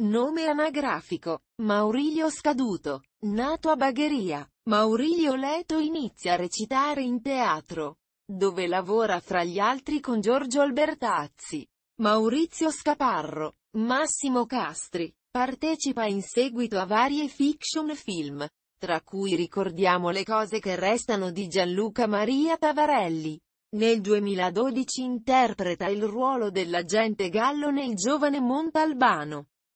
Nome anagrafico, Maurilio Scaduto, nato a Bagheria. Maurilio Leto inizia a recitare in teatro, dove lavora fra gli altri con Giorgio Albertazzi, Maurizio Scaparro, Massimo Castri. Partecipa in seguito a varie fiction film, tra cui ricordiamo Le cose che restano di Gianluca Maria Tavarelli. Nel 2012 interpreta il ruolo dell'agente Gallo nel giovane Montalbano.